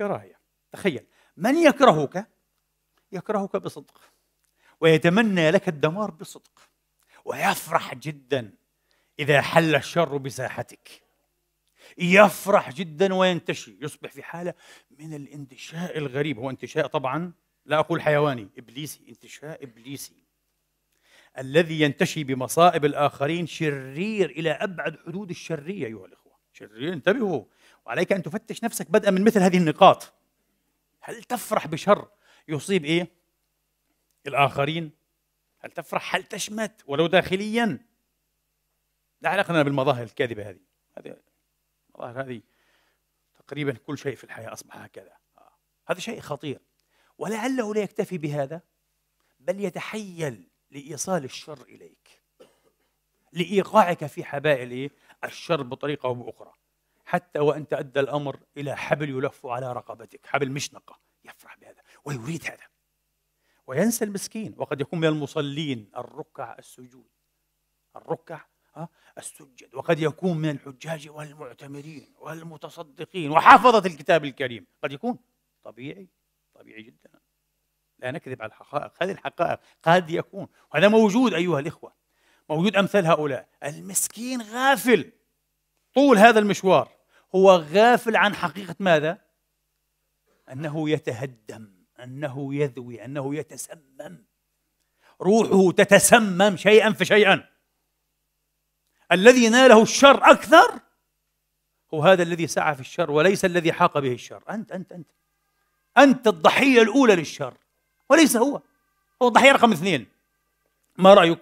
الكراهية تخيل من يكرهك يكرهك بصدق ويتمنى لك الدمار بصدق ويفرح جدا إذا حل الشر بساحتك يفرح جدا وينتشي يصبح في حالة من الانتشاء الغريب هو انتشاء طبعا لا أقول حيواني إبليسي انتشاء إبليسي الذي ينتشي بمصائب الآخرين شرير إلى أبعد حدود الشرية أيها الإخوة شرير انتبهوا وعليك أن تفتش نفسك بدءا من مثل هذه النقاط هل تفرح بشر يصيب إيه؟ الآخرين هل تفرح هل تشمت ولو داخليا لا علاقة لنا بالمظاهر الكاذبة هذه هذه المظاهر هذه تقريبا كل شيء في الحياة أصبح هكذا آه. هذا شيء خطير ولعله لا يكتفي بهذا بل يتحيل لإيصال الشر إليك لإيقاعك في حبائل إيه؟ الشر بطريقة أو بأخرى حتى وان تأدى الامر الى حبل يلف على رقبتك، حبل مشنقه، يفرح بهذا ويريد هذا. وينسى المسكين وقد يكون من المصلين الركع السجود. الركع آه، السجد وقد يكون من الحجاج والمعتمرين والمتصدقين وحافظة الكتاب الكريم قد يكون طبيعي طبيعي جدا لا نكذب على الحقائق هذه الحقائق قد يكون وهذا موجود أيها الإخوة موجود أمثال هؤلاء المسكين غافل طول هذا المشوار هو غافل عن حقيقة ماذا؟ أنه يتهدم أنه يذوي أنه يتسمم روحه تتسمم شيئا فشيئا الذي ناله الشر أكثر هو هذا الذي سعى في الشر وليس الذي حاق به الشر أنت أنت أنت أنت الضحية الأولى للشر وليس هو هو الضحية رقم اثنين ما رأيك؟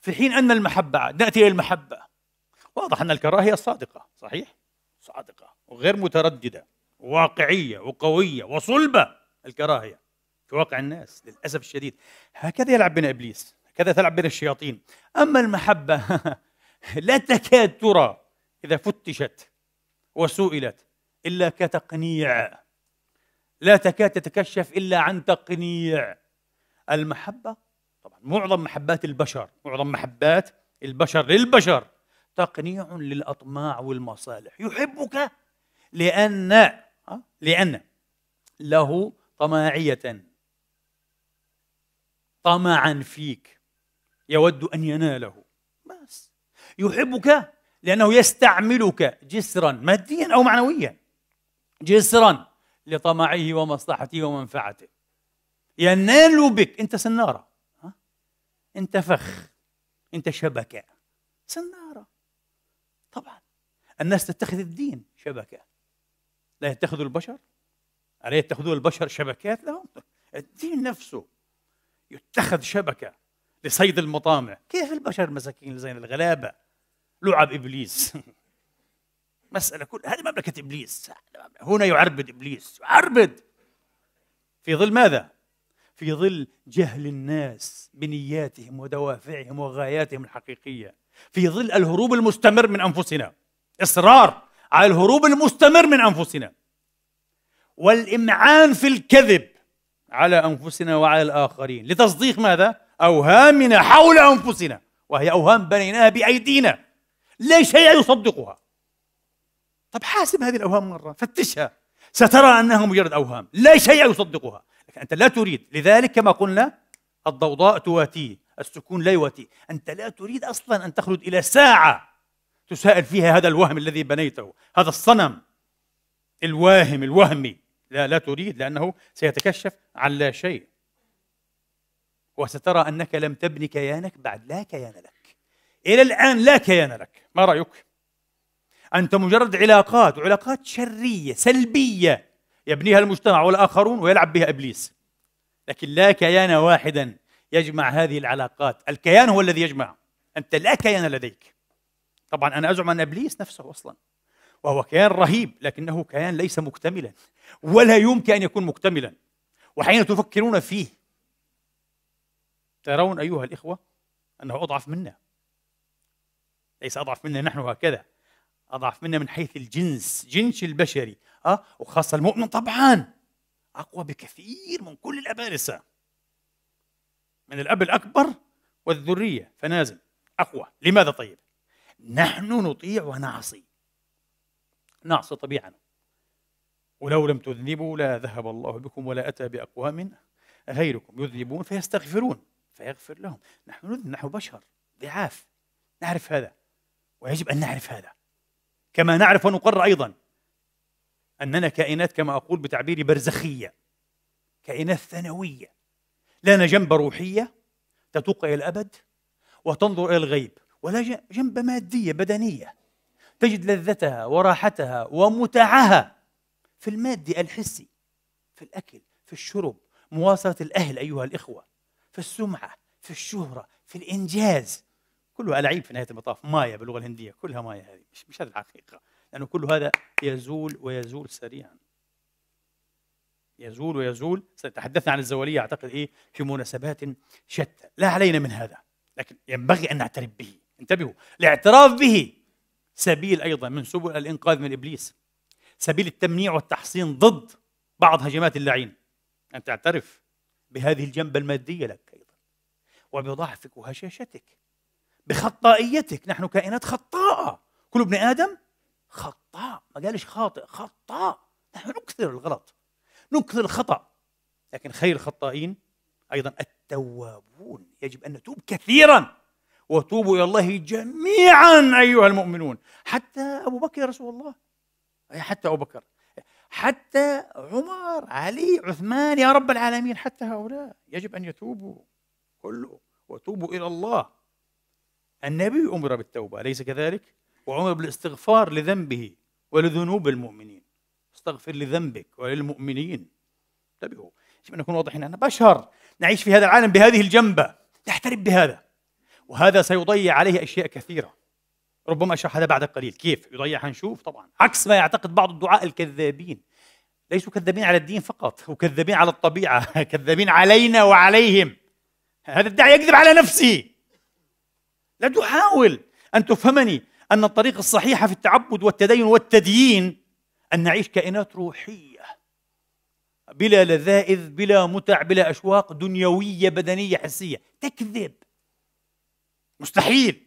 في حين أن المحبة نأتي إلى المحبة واضح أن الكراهية صادقة صحيح؟ صادقة وغير مترددة واقعية وقوية وصلبة الكراهية في واقع الناس للأسف الشديد هكذا يلعب بنا إبليس هكذا تلعب بنا الشياطين أما المحبة لا تكاد ترى إذا فتشت وسئلت إلا كتقنيع لا تكاد تتكشف إلا عن تقنيع المحبة طبعا معظم محبات البشر معظم محبات البشر للبشر تقنيع للأطماع والمصالح يحبك لأن لأن له طماعية طمعا فيك يود أن يناله بس يحبك لأنه يستعملك جسرا ماديا أو معنويا جسرا لطمعه ومصلحته ومنفعته ينال بك أنت سنارة أنت فخ أنت شبكة سنارة طبعا الناس تتخذ الدين شبكة لا يتخذ البشر ألا يتخذون البشر شبكات لهم الدين نفسه يتخذ شبكة لصيد المطامع كيف البشر مساكين زين الغلابة لعب إبليس مسألة كل هذه مملكة إبليس هنا يعربد إبليس يعربد في ظل ماذا؟ في ظل جهل الناس بنياتهم ودوافعهم وغاياتهم الحقيقية في ظل الهروب المستمر من انفسنا اصرار على الهروب المستمر من انفسنا والامعان في الكذب على انفسنا وعلى الاخرين لتصديق ماذا اوهامنا حول انفسنا وهي اوهام بنيناها بايدينا لا شيء يصدقها طب حاسب هذه الاوهام مره فتشها سترى انها مجرد اوهام لا شيء يصدقها لكن انت لا تريد لذلك كما قلنا الضوضاء تواتيه السكون لا يواتي أنت لا تريد أصلا أن تخلد إلى ساعة تساءل فيها هذا الوهم الذي بنيته هذا الصنم الواهم الوهمي لا لا تريد لأنه سيتكشف عن لا شيء وسترى أنك لم تبني كيانك بعد لا كيان لك إلى الآن لا كيان لك ما رأيك؟ أنت مجرد علاقات وعلاقات شرية سلبية يبنيها المجتمع والآخرون ويلعب بها إبليس لكن لا كيان واحدا يجمع هذه العلاقات الكيان هو الذي يجمع أنت لا كيان لديك طبعا أنا أزعم أن إبليس نفسه أصلا وهو كيان رهيب لكنه كيان ليس مكتملا ولا يمكن أن يكون مكتملا وحين تفكرون فيه ترون أيها الإخوة أنه أضعف منا ليس أضعف منا نحن هكذا أضعف منا من حيث الجنس جنس البشري أه؟ وخاصة المؤمن طبعا أقوى بكثير من كل الأبارسة من الأب الأكبر والذرية فنازل أقوى لماذا طيب؟ نحن نطيع ونعصي نعصي طبيعنا ولو لم تذنبوا لا ذهب الله بكم ولا أتى بأقوام غيركم يذنبون فيستغفرون فيغفر لهم نحن نذنب نحن بشر ضعاف نعرف هذا ويجب أن نعرف هذا كما نعرف ونقر أيضا أننا كائنات كما أقول بتعبيري برزخية كائنات ثانوية لنا جنبة روحية تتوق إلى الأبد وتنظر إلى الغيب ولا جنبة مادية بدنية تجد لذتها وراحتها ومتعها في المادي الحسي في الأكل في الشرب مواصلة الأهل أيها الإخوة في السمعة في الشهرة في الإنجاز كلها ألعيب في نهاية المطاف مايا باللغة الهندية كلها مايا هذه مش, مش هذه الحقيقة لأنه كل هذا يزول ويزول سريعا يزول ويزول سنتحدث عن الزوالية أعتقد إيه في مناسبات شتى لا علينا من هذا لكن ينبغي أن نعترف به انتبهوا الاعتراف به سبيل أيضا من سبل الإنقاذ من إبليس سبيل التمنيع والتحصين ضد بعض هجمات اللعين أن تعترف بهذه الجنبة المادية لك أيضا وبضعفك وهشاشتك بخطائيتك نحن كائنات خطاء كل ابن آدم خطاء ما قالش خاطئ خطاء نحن نكثر الغلط نكثر الخطأ لكن خير الخطائين أيضا التوابون يجب أن نتوب كثيرا وتوبوا إلى الله جميعا أيها المؤمنون حتى أبو بكر رسول الله حتى أبو بكر حتى عمر علي عثمان يا رب العالمين حتى هؤلاء يجب أن يتوبوا كله وتوبوا إلى الله النبي أمر بالتوبة أليس كذلك؟ وأمر بالاستغفار لذنبه ولذنوب المؤمنين استغفر لذنبك وللمؤمنين انتبهوا يجب أن نكون واضحين أنا بشر نعيش في هذا العالم بهذه الجنبة نحترم بهذا وهذا سيضيع عليه أشياء كثيرة ربما أشرح هذا بعد قليل كيف يضيع حنشوف طبعا عكس ما يعتقد بعض الدعاء الكذابين ليسوا كذابين على الدين فقط وكذابين على الطبيعة كذابين علينا وعليهم هذا الداعي يكذب على نفسه لا تحاول أن تفهمني أن الطريق الصحيحة في التعبد والتدين والتدين أن نعيش كائنات روحية بلا لذائذ بلا متع بلا أشواق دنيوية بدنية حسية تكذب مستحيل